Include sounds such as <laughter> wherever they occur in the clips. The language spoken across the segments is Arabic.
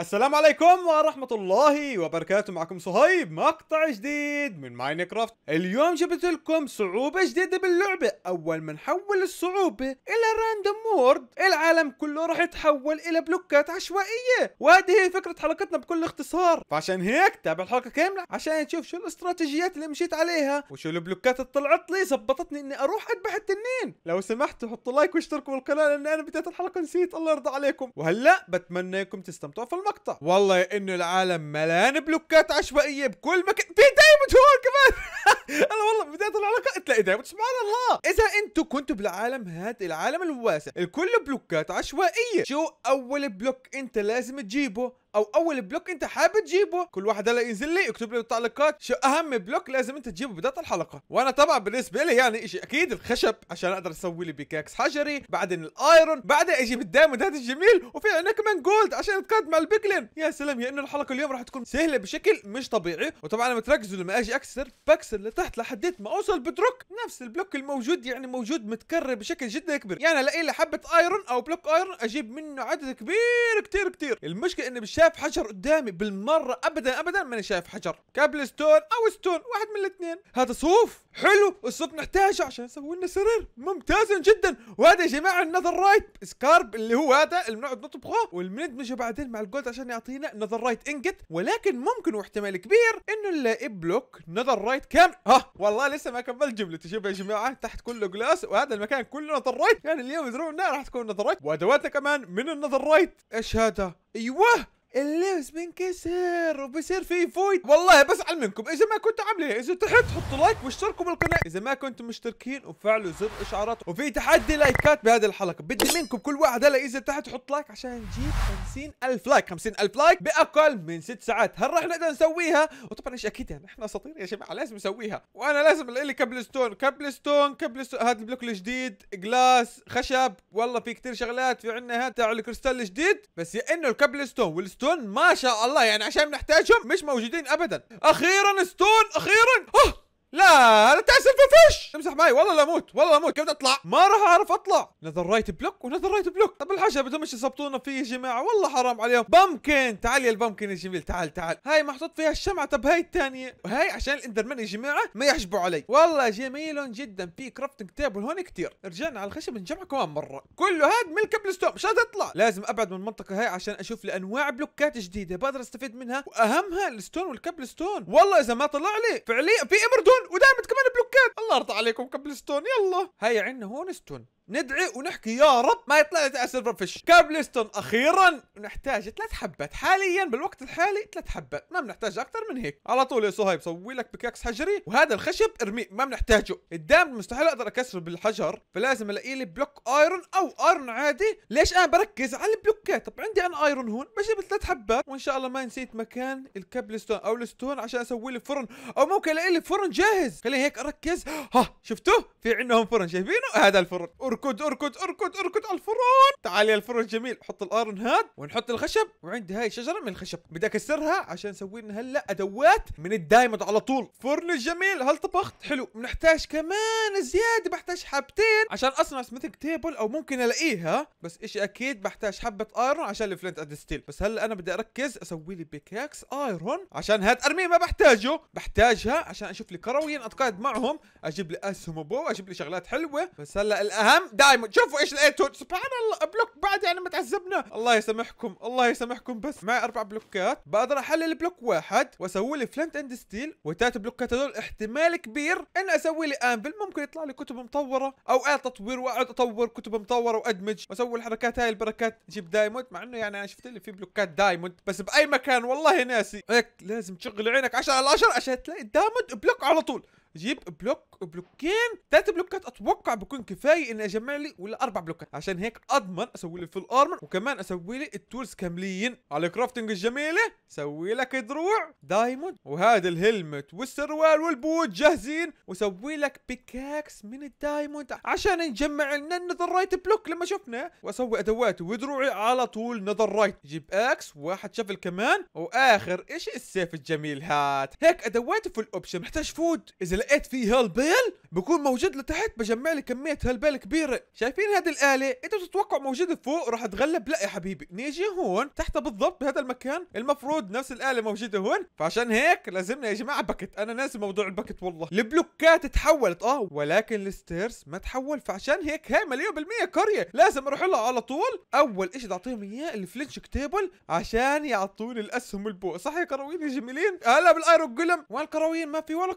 السلام عليكم ورحمة الله وبركاته معكم صهيب مقطع جديد من ماينكرافت اليوم جبت لكم صعوبة جديدة باللعبة اول ما نحول الصعوبة الى راندوم وورد العالم كله راح يتحول الى بلوكات عشوائية وهذه هي فكرة حلقتنا بكل اختصار فعشان هيك تابع الحلقة كاملة عشان تشوف شو الاستراتيجيات اللي مشيت عليها وشو البلوكات اللي طلعت لي زبطتني اني اروح اذبح التنين لو سمحتوا حطوا لايك واشتركوا بالقناة لان انا بداية الحلقة نسيت الله يرضى عليكم وهلا بتمنى انكم تستمتعوا في المقطع والله انه العالم ملان بلوكات عشوائيه بكل مكان في دايموند هون كمان <laughs> انا والله بدايه العلاقه تلاقي دايما سبحان الله اذا انتم كنتوا بالعالم هذا العالم الواسع الكل بلوكات عشوائيه شو اول بلوك انت لازم تجيبه او اول بلوك انت حابب تجيبه كل واحد هلا ينزل لي اكتب لي بالتعليقات شو اهم بلوك لازم انت تجيبه بدايه الحلقه وانا طبعا بالنسبه لي يعني شيء اكيد الخشب عشان اقدر اسوي لي بكاكس حجري بعدين الايرون بعدين اجيب الدايموند هذا الجميل وفي عندنا كمان جولد عشان اتقاد مع البيكلين يا سلام يا انه الحلقه اليوم راح تكون سهله بشكل مش طبيعي وطبعا لما تركزوا لما اجي اكسر بكسر تحت لحديت ما اوصل بدروك نفس البلوك الموجود يعني موجود متكرر بشكل جدا كبير يعني الاقي لي حبه ايرون او بلوك ايرون اجيب منه عدد كبير كتير كتير المشكله اني مش شايف حجر قدامي بالمره ابدا ابدا ماني شايف حجر كابل ستون او ستون واحد من الاثنين هذا صوف حلو الصوف نحتاجه عشان نسوي لنا سرير ممتاز جدا وهذا يا جماعه النذر رايت سكارب اللي هو هذا اللي بنقعد نطبخه والمندمجه بعدين مع الجولد عشان يعطينا نذر رايت انجت ولكن ممكن واحتمال كبير انه نلاقي بلوك نذر رايت كامل ها والله لسه ما كملت جملتي شوف يا جماعه تحت كله جلاس وهذا المكان كله نظر رايت يعني اليوم يزرعوا النار راح تكون نظر رايت وادواتنا كمان من النظر رايت ايش هذا ايوه اللبس بينكسر وبصير في فويد والله بزعل منكم اذا ما كنتوا عاملين اذا تحت حطوا لايك واشتركوا بالقناه اذا ما كنتم مشتركين وفعلوا زر اشعارات وفي تحدي لايكات بهذه الحلقه بدي منكم كل واحد هلا اذا تحت حط لايك عشان نجيب 50000 لايك 50000 لايك باقل من 6 ساعات هل راح نقدر نسويها وطبعا ايش اكيد يعني احنا اساطير يا جماعه لازم نسويها وانا لازم الاقي لي ستون كبل ستون هذا البلوك الجديد جلاس خشب والله في كثير شغلات في عندنا هذا تاع الكريستال الجديد بس يا انه ستون والستون ستون ما شاء الله يعني عشان نحتاجهم مش موجودين ابدا اخيرا ستون اخيرا أوه. لا لا تعسف فش امسح معي والله لا اموت والله لا اموت كيف اطلع ما راح اعرف اطلع نذر رايت بلوك ونذر رايت بلوك طب الحشا بدهم مش يظبطونا فيه يا جماعه والله حرام عليهم بامكن تعال يا البامكن الجميل تعال تعال هاي محطوط فيها الشمعه طب هاي الثانيه وهي عشان الاندرمان يا جماعه ما يحجبوا علي والله جميل جدا في كرافتنج تيبل هون كثير رجعنا على الخشب نجمع كمان مره كله هاد ملك ستون مش هتطلع لازم ابعد من المنطقه هاي عشان اشوف لانواع بلوكات جديده بقدر استفيد منها واهمها الستون والكبل ستون والله اذا ما طلع لي فعليا في امردون ودائما كمان بلوكات الله يرضى عليكم كمل ستون يلا هاي عندنا هون ستون ندعي ونحكي يا رب ما يطلع لنا سيلفر فيش كابلستون اخيرا نحتاج ثلاث حبات حاليا بالوقت الحالي ثلاث حبات ما بنحتاج اكثر من هيك على طول يا صهيب سوي لك بكاكس حجري وهذا الخشب ارميه ما بنحتاجه الدام مستحيل اقدر اكسره بالحجر فلازم الاقي لي بلوك ايرون او ايرون عادي ليش انا بركز على البلوكات طب عندي انا ايرون هون بجيب ثلاث حبات وان شاء الله ما نسيت مكان الكابلستون او الستون عشان اسوي لي فرن او ممكن الاقي لي فرن جاهز خليني هيك اركز ها شفتوه في عندهم فرن شايفينه هذا الفرن اركض اركض اركض اركض على الفرن تعال يا الفرن جميل حط الارن هاد ونحط الخشب وعندي هاي شجره من الخشب بدي اكسرها عشان اسوي لنا هلا ادوات من الدايموند على طول فرن جميل هل طبخت حلو بنحتاج كمان زياده بحتاج حبتين عشان اصنع سميثنج تيبل او ممكن الاقيها بس اشي اكيد بحتاج حبه ايرون عشان الفلنت اد ستيل بس هلا انا بدي اركز اسوي لي بيكاكس ايرون عشان هاد ارميه ما بحتاجه بحتاجها عشان اشوف لي كرويين اتقاعد معهم اجيب لي اسهم ابو اجيب لي شغلات حلوه بس هلا الاهم دايما شوفوا ايش لقيتوا سبحان الله بلوك بعد يعني ما تعذبنا الله يسامحكم الله يسامحكم بس معي اربع بلوكات بقدر احلل بلوك واحد واسوي لي فلنت اند ستيل والثلاث بلوكات هذول احتمال كبير ان اسوي لي انفل ممكن يطلع لي كتب مطوره او اعطى تطوير واقعد اطور كتب مطوره وادمج واسوي الحركات هاي البركات جيب دايموند مع انه يعني انا شفت لي في بلوكات دايموند بس باي مكان والله ناسي هيك لازم تشغل عينك 10 على 10 عشان تلاقي دايموند بلوك على طول جيب بلوك بلوكين ثلاث بلوكات اتوقع بكون كفايه اني اجمع لي ولا اربع بلوكات عشان هيك اضمن اسوي لي فول ارمر وكمان اسوي لي التولز كاملين على الكرافتنج الجميله سوي لك دروع دايموند وهذا الهلمت والسروال والبوت جاهزين وسوي لك بيكاكس من الدايموند عشان نجمع لنا النذر رايت بلوك لما شفنا واسوي ادواتي ودروعي على طول نذر رايت جيب اكس واحد شفل كمان واخر ايش السيف الجميل هات هيك ادواتي في الاوبشن محتاج فود اذا لقيت فيه هالبيل بكون موجود لتحت بجمع لي كميه هالبيل كبيره شايفين هذه الاله انت تتوقعوا موجوده فوق راح تغلب لا يا حبيبي نيجي هون تحت بالضبط بهذا المكان المفروض نفس الاله موجوده هون فعشان هيك لازمنا يا جماعه بكت انا ناسي موضوع البكت والله البلوكات تحولت اه ولكن الستيرز ما تحول فعشان هيك هاي مليون بالميه قريه لازم اروح لها على طول اول شيء بدي اعطيهم اياه الفلتش تيبل عشان يعطوني الاسهم البوق صح يا كراويين يا جميلين هلا بالايرون جولم وين الكراويين ما في ولا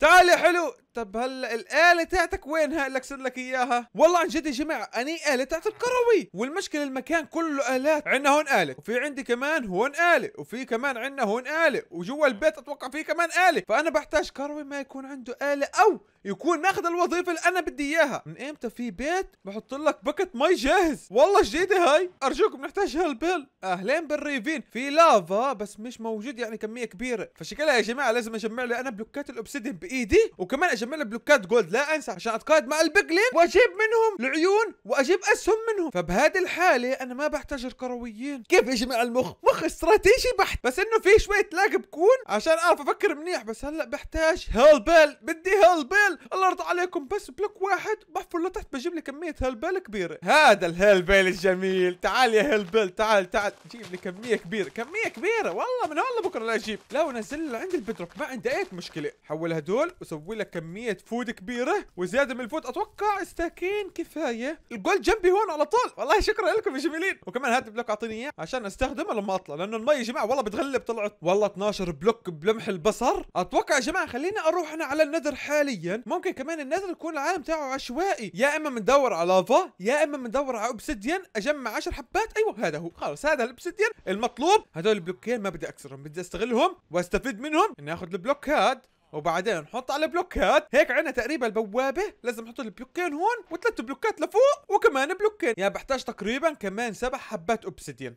تعال تعالي حلو طب هلا الآلة تاعتك وينها؟ قال لك سر لك إياها. والله عن جد يا جماعة أني آلة تاعت الكروي، والمشكلة المكان كله آلات، عندنا هون آلة، وفي عندي كمان هون آلة، وفي كمان عندنا هون آلة، وجوا البيت أتوقع في كمان آلة، فأنا بحتاج كروي ما يكون عنده آلة أو يكون ماخذ الوظيفه اللي انا بدي اياها من امتى في بيت بحط لك بكت مي جاهز والله جديده هاي ارجوكم نحتاج هالبل اهلين بالريفين في لافا بس مش موجود يعني كميه كبيره فشكلها يا جماعه لازم اجمع لي انا بلوكات الاوبسيدين بايدي وكمان اجمع لي بلوكات جولد لا انسى عشان اتقاعد مع البقلين واجيب منهم العيون واجيب اسهم منهم فبهذه الحاله انا ما بحتاج الكرويين كيف اجمع المخ مخ استراتيجي بحت بس انه في شويه لاج بكون عشان اعرف افكر منيح بس هلا بحتاج هالبل بدي هالبل الله يرضى عليكم بس بلوك واحد بحفر لتحت بجيب لي كميه هلبل كبيره هذا الهلبل الجميل تعال يا هلبل تعال تعال جيب لي كميه كبيره كميه كبيره والله من هلا بكره لا اجيب لا ونزل لي عندي البدروك ما عندي اي مشكله حول هدول وسوي لك كميه فود كبيره وزياده من الفود اتوقع استاكين كفايه الجولد جنبي هون على طول والله شكرا لكم يا جميلين وكمان هذا البلوك اعطيني اياه عشان استخدمه لما اطلع لانه المي يا جماعه والله بتغلب طلعت والله 12 بلوك بلمح البصر اتوقع يا جماعه خليني اروح انا على النذر حاليا ممكن كمان النذر يكون العالم تاعه عشوائي يا اما بندور على لافا يا اما بندور على اوبسيديان اجمع 10 حبات ايوه هذا هو خلص هذا الاوبسيديان المطلوب هذول البلوكين ما بدي اكسرهم بدي استغلهم واستفيد منهم اني اخذ البلوك هاد وبعدين نحط على بلوكات هيك عندنا تقريبا البوابه لازم نحط البلوكين هون وثلاث بلوكات لفوق وكمان بلوكين يعني بحتاج تقريبا كمان سبع حبات اوبسيديان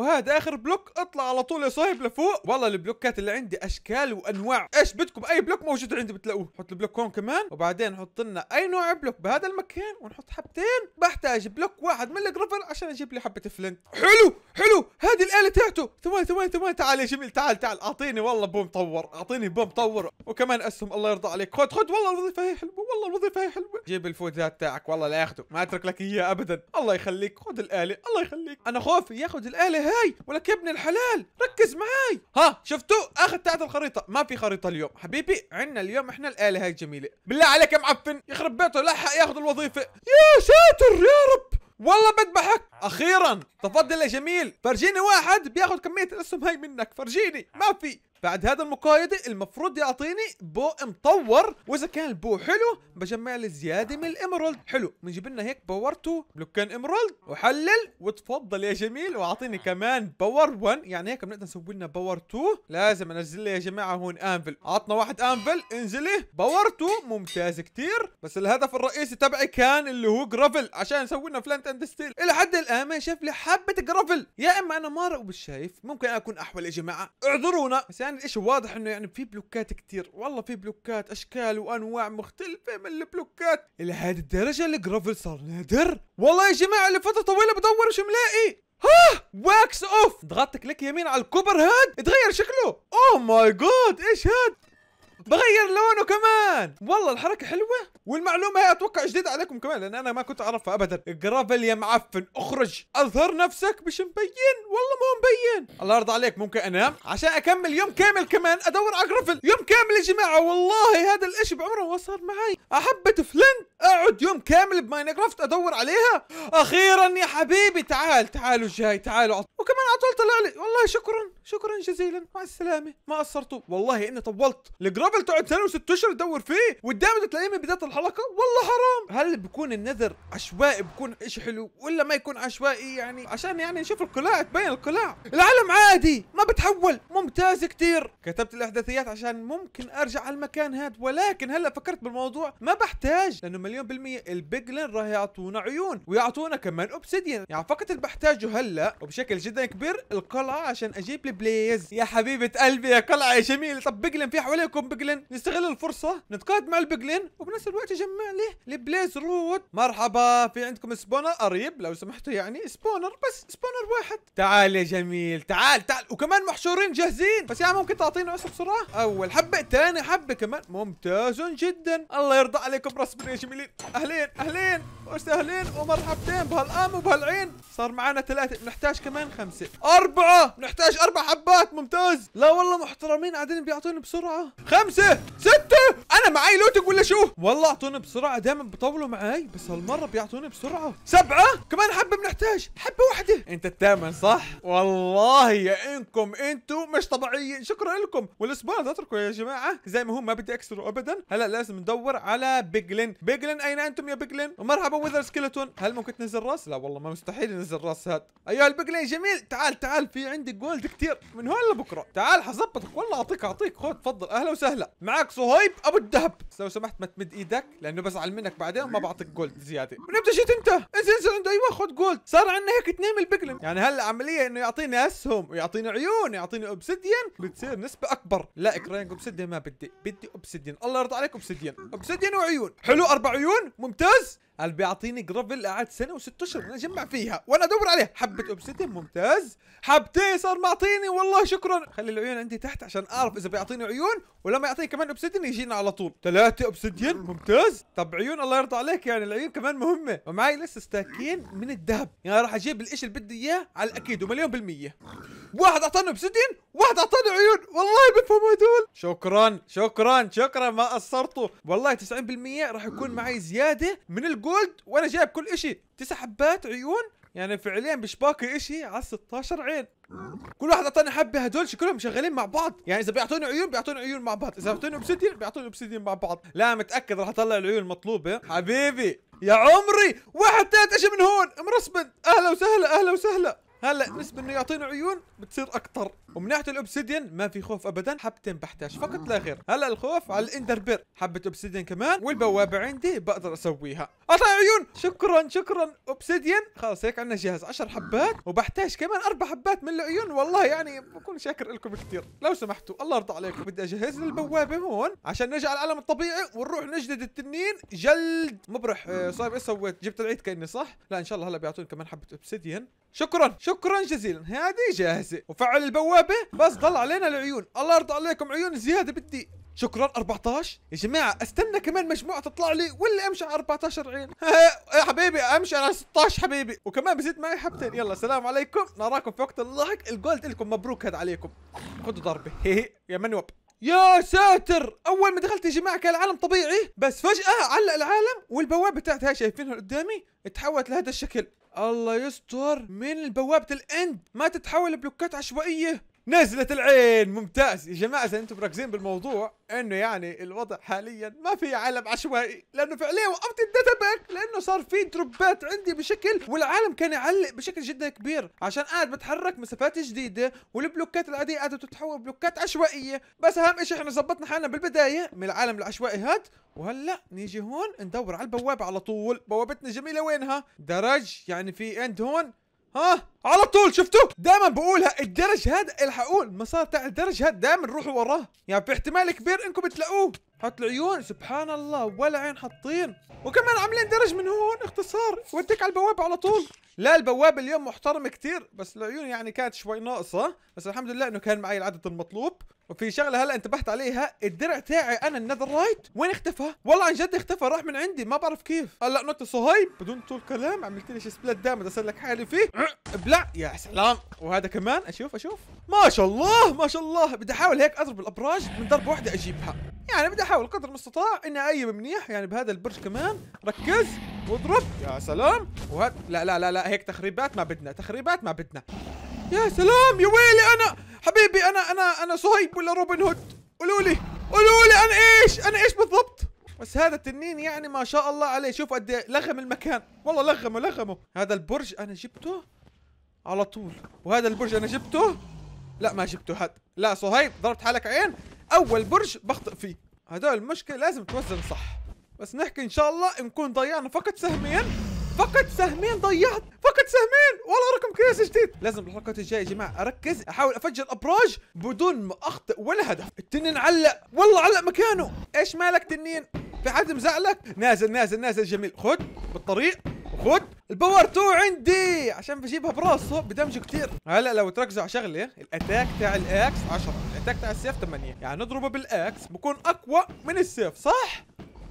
وهذا اخر بلوك اطلع على طول يا صاحب لفوق والله البلوكات اللي عندي اشكال وانواع ايش بدكم اي بلوك موجود عندي بتلاقوه حط البلوك هون كمان وبعدين حط لنا اي نوع بلوك بهذا المكان ونحط حبتين بحتاج بلوك واحد من الجرافل عشان اجيب لي حبه فلنت حلو حلو هذه الاله تاعته ثواني ثواني ثواني تعال يا جميل تعال تعال اعطيني والله بوم طور اعطيني بوم طور وكمان اسهم الله يرضى عليك خد خد والله الوظيفه هي حلوه والله الوظيفه هي حلوه جيب الفوزات تاعك والله لا ياخده ما اترك لك اياه ابدا الله يخليك خد الاله الله يخليك انا خوفي ياخذ الاله هاي ولك يا ابن الحلال ركز معاي ها شفتوا اخذ تاعت الخريطه ما في خريطه اليوم حبيبي عندنا اليوم احنا الاله هاي جميله بالله عليك يا معفن يخرب بيته لحق ياخذ الوظيفه يا ساتر يا رب والله بذبحك اخيرا تفضل يا جميل فرجيني واحد بياخذ كميه الاسهم هاي منك فرجيني ما في بعد هذا المقايضة المفروض يعطيني بو مطور واذا كان البو حلو بجمع لي زيادة من الامرولد حلو بنجيب لنا هيك باور 2 بلوكان امرولد وحلل وتفضل يا جميل واعطيني كمان باور 1 يعني هيك بنقدر نسوي لنا باور 2 لازم انزل لي يا جماعة هون انفل عطنا واحد انفل انزلي باور 2 ممتاز كتير بس الهدف الرئيسي تبعي كان اللي هو جرافل عشان نسوي لنا فلانت اند ستيل الى حد الان ما شاف لي حبة جرافل يا اما انا ما رأوا بالشايف ممكن اكون احول يا جماعة اعذرونا بس كان يعني الاشي واضح انه يعني في بلوكات كتير والله في بلوكات اشكال وانواع مختلفة من البلوكات الى هذه الدرجة الجرافل صار نادر والله يا جماعة لفترة طويلة بدور وش ملاقي ها واكس اوف ضغطت كليك يمين على الكوبر هاد اتغير شكله اوه ماي جود ايش هاد بغير لونه كمان والله الحركه حلوه والمعلومه هي اتوقع جديده عليكم كمان لان انا ما كنت اعرفها ابدا جرافل يا معفن اخرج اظهر نفسك مش مبين والله مو مبين الله يرضى عليك ممكن انام عشان اكمل يوم كامل كمان ادور على جرافل يوم كامل يا جماعه والله هذا الاشي بعمره ما صار معي احبه فلنت اقعد يوم كامل بماينكرافت ادور عليها اخيرا يا حبيبي تعال تعالوا جاي تعالوا وكمان على طول طلع لي والله شكرا شكرا جزيلا مع السلامه ما قصرتوا والله اني طولت الجرافل تقعد سنه وست اشهر تدور فيه والدامج تلاقيه من بدايه الحلقه والله حرام هل بكون النذر عشوائي بكون شيء حلو ولا ما يكون عشوائي يعني عشان يعني نشوف القلاع تبين القلاع العالم عادي ما بتحول ممتاز كتير كتبت الاحداثيات عشان ممكن ارجع على المكان هذا ولكن هلا فكرت بالموضوع ما بحتاج لانه مليون بالميه البيجلن راح يعطونا عيون ويعطونا كمان اوبسيديان يعني فقط اللي بحتاجه هلا وبشكل جدا كبير القلعه عشان اجيب لي بليز يا حبيبه قلبي يا قلعه يا جميل طب بيجلن في حواليكم بيجلن نستغل الفرصه نتقاعد مع البيجلن وبنفس الوقت اجمع لي البليز رود مرحبا في عندكم سبونر قريب لو سمحتوا يعني سبونر بس سبونر واحد تعال يا جميل تعال تعال وكمان محشورين جاهزين بس يا عم ممكن تعطينا عصا بسرعه اول حبه ثاني حبه كمان ممتاز جدا الله يرضى عليكم رسمنا يا جميلين اهلين اهلين وسهلين ومرحبتين بهالام وبهالعين صار معانا ثلاثة نحتاج كمان خمسة أربعة نحتاج أربع حبات ممتاز لا والله محترمين قاعدين بيعطوني بسرعة خمسة ستة انا معاي لوتك ولا شو والله اعطوني بسرعه دايما بطولوا معاي بس هالمره بيعطوني بسرعه سبعه كمان حبه بنحتاج حبه واحده انت الثامن صح والله يا انكم انتم مش طبيعيين شكرا لكم والاسبوع ده اتركوا يا جماعه زي ما هو ما بدي اكسره ابدا هلا لازم ندور على بيجلين بيجلين اين انتم يا بيجلين ومرحبا وذر سكيلتون هل ممكن تنزل راس لا والله ما مستحيل ينزل راس هاد ايوه البيجلين جميل تعال تعال في عندي جولد كثير من هون لبكره تعال حظبطك والله اعطيك اعطيك خذ تفضل اهلا وسهلا معك صهيب ابو الذهب لو سمحت ما تمد ايدك لانه بزعل منك بعدين ما بعطيك جولد زياده من امتى جيت انت انزل انزل عنده ايوه خد جولد صار عندنا هيك اثنين من البقلم يعني هلا عمليه انه يعطيني اسهم ويعطيني عيون يعطيني اوبسيديان بتصير نسبه اكبر لا اكرانج اوبسيديان ما بدي بدي اوبسيديان الله يرضى عليك اوبسيديان اوبسيديان وعيون حلو اربع عيون ممتاز قال بيعطيني جرافل قعد سنه وست اشهر انا اجمع فيها وانا ادور عليه حبه اوبسيدين ممتاز حبتين صار معطيني والله شكرا خلي العيون عندي تحت عشان اعرف اذا بيعطيني عيون ولما يعطيني كمان اوبسيدين يجينا على طول ثلاثه اوبسيدين ممتاز طب عيون الله يرضى عليك يعني العيون كمان مهمه ومعي لسه ستاكين من الذهب يعني راح اجيب الاشي اللي بدي اياه على الاكيد ومليون بالميه واحد اعطاني اوبسيدين واحد اعطاني عيون والله بفهموا هدول شكرا شكرا شكرا ما قصرتوا والله 90% راح يكون معي زياده من الجو جولد وانا جايب كل اشي تسع حبات عيون يعني فعليا مش باقي اشي على 16 عين كل واحد اعطاني حبه هدول كلهم شغالين مع بعض يعني اذا بيعطوني عيون بيعطوني عيون مع بعض اذا بيعطوني اوبسيديان بيعطوني اوبسيديان مع بعض لا متاكد راح اطلع العيون المطلوبه حبيبي يا عمري واحد ثالث اجى من هون مرسبن اهلا وسهلا اهلا وسهلا هلا نسبة انه يعطينا عيون بتصير اكثر ومن ناحيه الاوبسيديان ما في خوف ابدا حبتين بحتاج فقط لا غير هلا الخوف على الاندر بير حبه اوبسيديان كمان والبوابه عندي بقدر اسويها اعطى عيون شكرا شكرا اوبسيديان خلاص هيك عندنا جهاز 10 حبات وبحتاج كمان اربع حبات من العيون والله يعني بكون شاكر لكم كثير لو سمحتوا الله يرضى عليكم بدي اجهز للبوابه هون عشان نرجع العالم الطبيعي ونروح نجلد التنين جلد مبرح آه، صايب ايش سويت جبت العيد كاني صح لا ان شاء الله هلا بيعطوني كمان حبه اوبسيديان شكرا شكرا جزيلا هذه جاهزه وفعل البوابه بس ضل علينا العيون الله يرضى عليكم عيون زياده بدي شكرا 14 يا جماعه استنى كمان مجموعه تطلع لي ولا امشي على 14 عين <laughs> يا حبيبي امشي على 16 حبيبي وكمان بزيد معي حبتين يلا سلام عليكم نراكم في وقت لاحق الجولد لكم مبروك هذا عليكم خذوا ضربه <laughs> يا منوب يا ساتر اول ما دخلت يا جماعه كان العالم طبيعي بس فجاه علق العالم والبوابه بتاعتها شايفينها قدامي اتحولت لهذا الشكل الله يستر من بوابه الاند ما تتحول لبلوكات عشوائيه نزلت العين ممتاز يا جماعه اذا انتم مركزين بالموضوع انه يعني الوضع حاليا ما في عالم عشوائي لانه فعليا وقفت الداتا باك لانه صار في دروبات عندي بشكل والعالم كان يعلق بشكل جدا كبير عشان قاعد بتحرك مسافات جديده والبلوكات العاديه قاعده تتحول بلوكات عشوائيه بس اهم شيء احنا ظبطنا حالنا بالبدايه من العالم العشوائي هاد وهلا نيجي هون ندور على البوابه على طول بوابتنا الجميله وينها درج يعني في اند هون ها على طول شفتوا دايما بقولها الدرج هذا الحقوه المسار تاع الدرج هذا دايما روحوا وراه يعني في احتمال كبير انكم بتلاقوه حط العيون سبحان الله ولا عين حاطين وكمان عاملين درج من هون اختصار وديك على البوابه على طول لا البواب اليوم محترم كثير بس العيون يعني كانت شوي ناقصة بس الحمد لله انه كان معي العدد المطلوب وفي شغلة هلا انتبهت عليها الدرع تاعي انا النذر رايت وين اختفى؟ والله عن جد اختفى راح من عندي ما بعرف كيف هلا نقطة صهيب بدون طول كلام عملت لي سبلت دام بدي لك حالي فيه <clears throat> بلع يا سلام وهذا كمان اشوف اشوف ما شاء الله ما شاء الله بدي احاول هيك اضرب الابراج من ضربة واحدة اجيبها يعني بدي احاول قدر المستطاع اني اقيم منيح يعني بهذا البرج كمان ركز واضرب يا سلام وهات لا لا لا لا هيك تخريبات ما بدنا تخريبات ما بدنا يا سلام يا ويلي انا حبيبي انا انا انا صهيب ولا روبن هود قولوا لي قولوا لي انا ايش انا ايش بالضبط بس هذا التنين يعني ما شاء الله عليه شوف قد إيه لغم المكان والله لغمه لغمه هذا البرج انا جبته على طول وهذا البرج انا جبته لا ما جبته هذا لا صهيب ضربت حالك عين اول برج بخطئ فيه هذول المشكله لازم توزن صح بس نحكي ان شاء الله نكون ضيعنا فقط سهمين فقط سهمين ضيعت فقط سهمين والله رقم كيس جديد لازم الحلقات الجايه يا جماعه اركز احاول افجر ابراج بدون ما اخطئ ولا هدف التنين علق والله علق مكانه ايش مالك تنين في حد مزعلك نازل نازل نازل جميل خد بالطريق خد الباور 2 عندي عشان بجيبها براسه بدمج كثير هلا لو تركزوا على شغله الاتاك تاع الاكس 10 الاتاك تاع السيف 8 يعني نضربه بالاكس بكون اقوى من السيف صح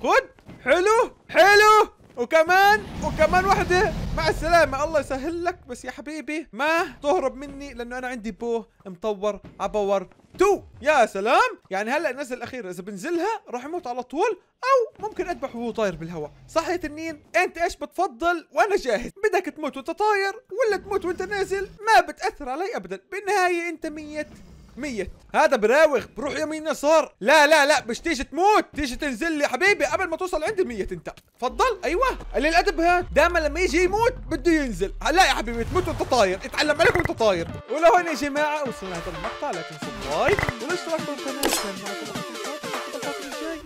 خد حلو حلو وكمان وكمان وحده مع السلامه الله يسهل لك بس يا حبيبي ما تهرب مني لانه انا عندي بو مطور على باور 2 يا سلام يعني هلا النزله الاخيره اذا بنزلها راح يموت على طول او ممكن اذبحه وهو طاير بالهواء صح يا تنين انت ايش بتفضل وانا جاهز بدك تموت وانت طاير ولا تموت وانت نازل ما بتاثر علي ابدا بالنهايه انت ميت ميت هذا براوغ بروح يمين يسار لا لا لا مش تيجي تموت تيجي تنزل لي حبيبي قبل ما توصل عندي ميت انت تفضل ايوه قليل الادب هاد دايما لما يجي يموت بده ينزل لا يا حبيبي تموت وانت طاير اتعلم عليك وانت طاير ولهون يا جماعه وصلنا لهذا المقطع لا تنسوا اللايك والاشتراك بالقناه عشان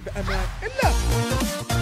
بأمان الله